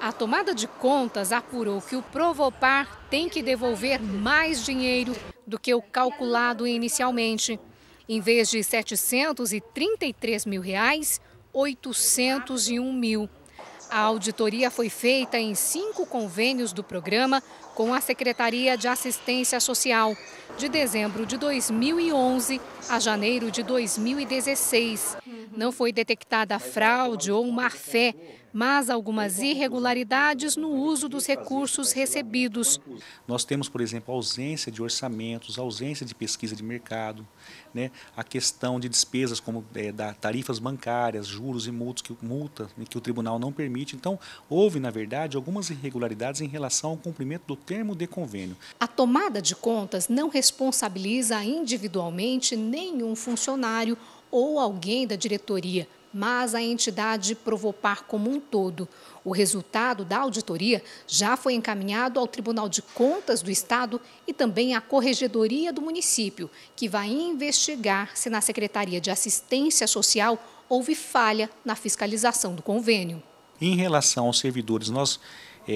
A tomada de contas apurou que o Provopar tem que devolver mais dinheiro do que o calculado inicialmente. Em vez de 733 mil reais, 801 mil. A auditoria foi feita em cinco convênios do programa com a Secretaria de Assistência Social, de dezembro de 2011 a janeiro de 2016. Não foi detectada fraude ou má-fé, mas algumas irregularidades no uso dos recursos recebidos. Nós temos, por exemplo, ausência de orçamentos, ausência de pesquisa de mercado, né? a questão de despesas como é, da tarifas bancárias, juros e multas que, multa, né, que o tribunal não permite. Então, houve, na verdade, algumas irregularidades em relação ao cumprimento do termo de convênio. A tomada de contas não responsabiliza individualmente nenhum funcionário ou alguém da diretoria, mas a entidade Provopar como um todo. O resultado da auditoria já foi encaminhado ao Tribunal de Contas do Estado e também à Corregedoria do município, que vai investigar se na Secretaria de Assistência Social houve falha na fiscalização do convênio. Em relação aos servidores, nós é,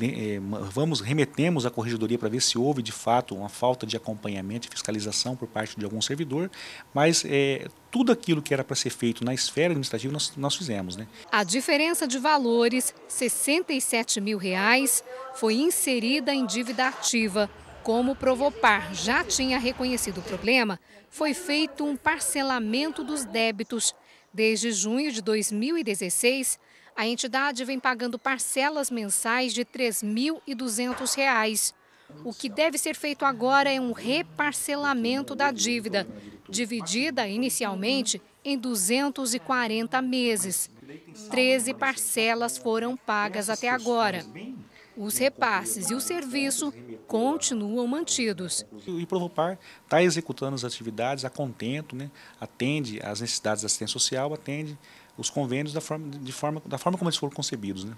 é, é vamos remetemos à corregedoria para ver se houve de fato uma falta de acompanhamento e fiscalização por parte de algum servidor, mas é, tudo aquilo que era para ser feito na esfera administrativa nós, nós fizemos. Né? A diferença de valores, R$ 67 mil, reais, foi inserida em dívida ativa. Como o Provopar já tinha reconhecido o problema, foi feito um parcelamento dos débitos Desde junho de 2016, a entidade vem pagando parcelas mensais de R$ 3.200. O que deve ser feito agora é um reparcelamento da dívida, dividida inicialmente em 240 meses. 13 parcelas foram pagas até agora. Os repasses e o serviço continuam mantidos. O Iprovopar está executando as atividades a contento, né? atende às necessidades da assistência social, atende os convênios da forma, de forma, da forma como eles foram concebidos. Né?